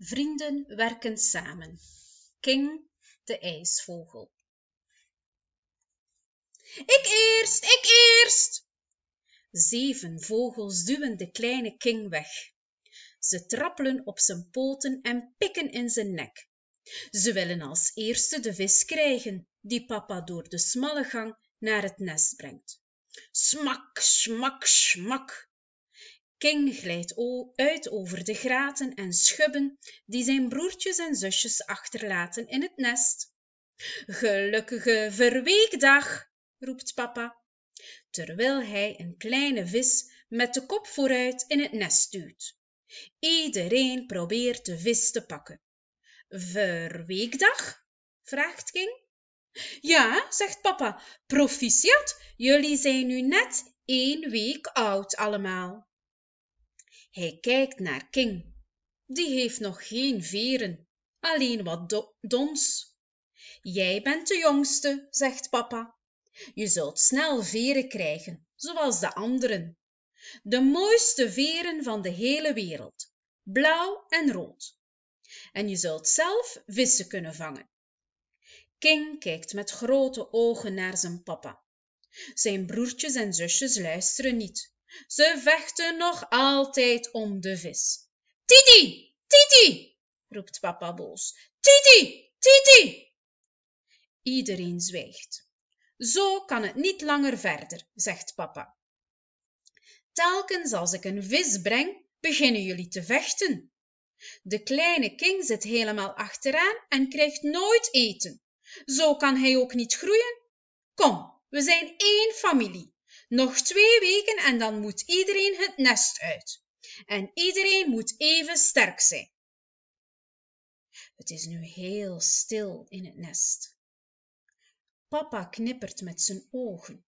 Vrienden werken samen. King, de ijsvogel. Ik eerst, ik eerst! Zeven vogels duwen de kleine King weg. Ze trappelen op zijn poten en pikken in zijn nek. Ze willen als eerste de vis krijgen die papa door de smalle gang naar het nest brengt. Smak, smak, smak! King glijdt uit over de graten en schubben die zijn broertjes en zusjes achterlaten in het nest. Gelukkige verweekdag, roept papa, terwijl hij een kleine vis met de kop vooruit in het nest duwt. Iedereen probeert de vis te pakken. Verweekdag? vraagt King. Ja, zegt papa, proficiat, jullie zijn nu net één week oud allemaal. Hij kijkt naar King. Die heeft nog geen veren, alleen wat dons. Jij bent de jongste, zegt papa. Je zult snel veren krijgen, zoals de anderen. De mooiste veren van de hele wereld, blauw en rood. En je zult zelf vissen kunnen vangen. King kijkt met grote ogen naar zijn papa. Zijn broertjes en zusjes luisteren niet. Ze vechten nog altijd om de vis. Titi, Titi, roept papa boos. Titi, Titi. Iedereen zwijgt. Zo kan het niet langer verder, zegt papa. Telkens als ik een vis breng, beginnen jullie te vechten. De kleine king zit helemaal achteraan en krijgt nooit eten. Zo kan hij ook niet groeien. Kom, we zijn één familie. Nog twee weken en dan moet iedereen het nest uit. En iedereen moet even sterk zijn. Het is nu heel stil in het nest. Papa knippert met zijn ogen.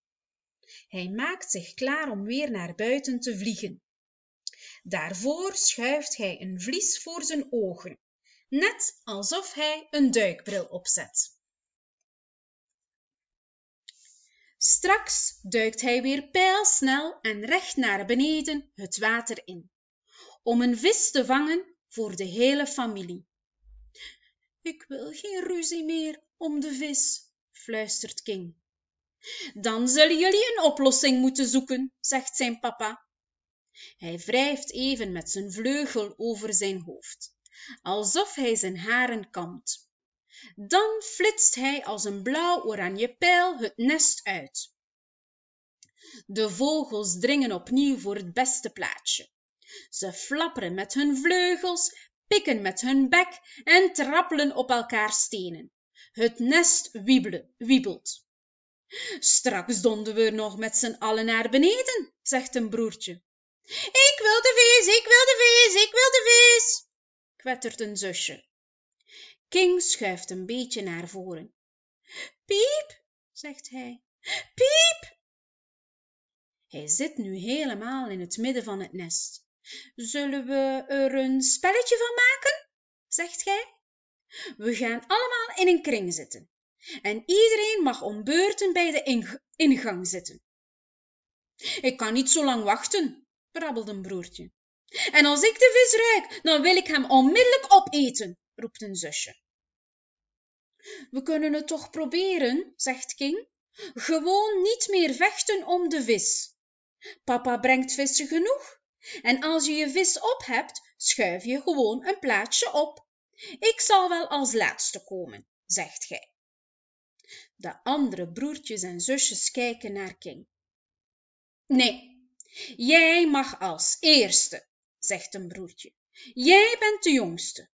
Hij maakt zich klaar om weer naar buiten te vliegen. Daarvoor schuift hij een vlies voor zijn ogen, net alsof hij een duikbril opzet. Straks duikt hij weer pijlsnel en recht naar beneden het water in, om een vis te vangen voor de hele familie. Ik wil geen ruzie meer om de vis, fluistert King. Dan zullen jullie een oplossing moeten zoeken, zegt zijn papa. Hij wrijft even met zijn vleugel over zijn hoofd, alsof hij zijn haren kamt. Dan flitst hij als een blauw-oranje pijl het nest uit. De vogels dringen opnieuw voor het beste plaatsje. Ze flapperen met hun vleugels, pikken met hun bek en trappelen op elkaar stenen. Het nest wiebelen, wiebelt. Straks donden we nog met z'n allen naar beneden, zegt een broertje. Ik wil de vis, ik wil de vis, ik wil de vis, kwettert een zusje. King schuift een beetje naar voren. Piep, zegt hij. Piep! Hij zit nu helemaal in het midden van het nest. Zullen we er een spelletje van maken? zegt gij. We gaan allemaal in een kring zitten. En iedereen mag om beurten bij de ingang zitten. Ik kan niet zo lang wachten, brabbelde een broertje. En als ik de vis ruik, dan wil ik hem onmiddellijk opeten roept een zusje. We kunnen het toch proberen, zegt King. Gewoon niet meer vechten om de vis. Papa brengt vissen genoeg. En als je je vis op hebt, schuif je gewoon een plaatsje op. Ik zal wel als laatste komen, zegt gij. De andere broertjes en zusjes kijken naar King. Nee, jij mag als eerste, zegt een broertje. Jij bent de jongste.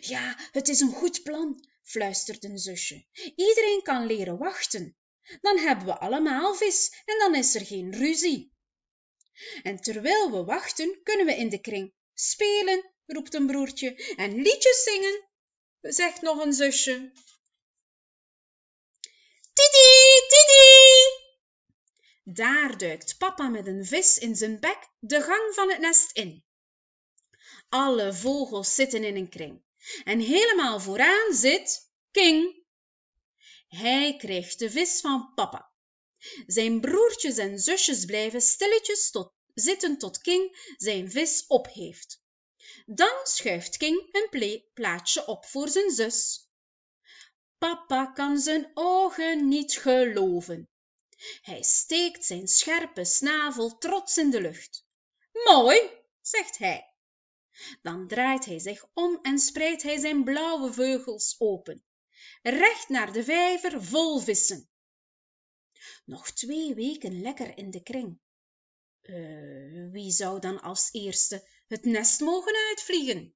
Ja, het is een goed plan, fluistert een zusje. Iedereen kan leren wachten. Dan hebben we allemaal vis en dan is er geen ruzie. En terwijl we wachten, kunnen we in de kring spelen, roept een broertje, en liedjes zingen, zegt nog een zusje. Tidi, tidi! Daar duikt papa met een vis in zijn bek de gang van het nest in. Alle vogels zitten in een kring en helemaal vooraan zit King. Hij kreeg de vis van papa. Zijn broertjes en zusjes blijven stilletjes tot, zitten tot King zijn vis opheeft. Dan schuift King een plaatje op voor zijn zus. Papa kan zijn ogen niet geloven. Hij steekt zijn scherpe snavel trots in de lucht. Mooi, zegt hij dan draait hij zich om en spreidt hij zijn blauwe vleugels open recht naar de vijver vol visschen nog twee weken lekker in de kring eh, wie zou dan als eerste het nest mogen uitvliegen?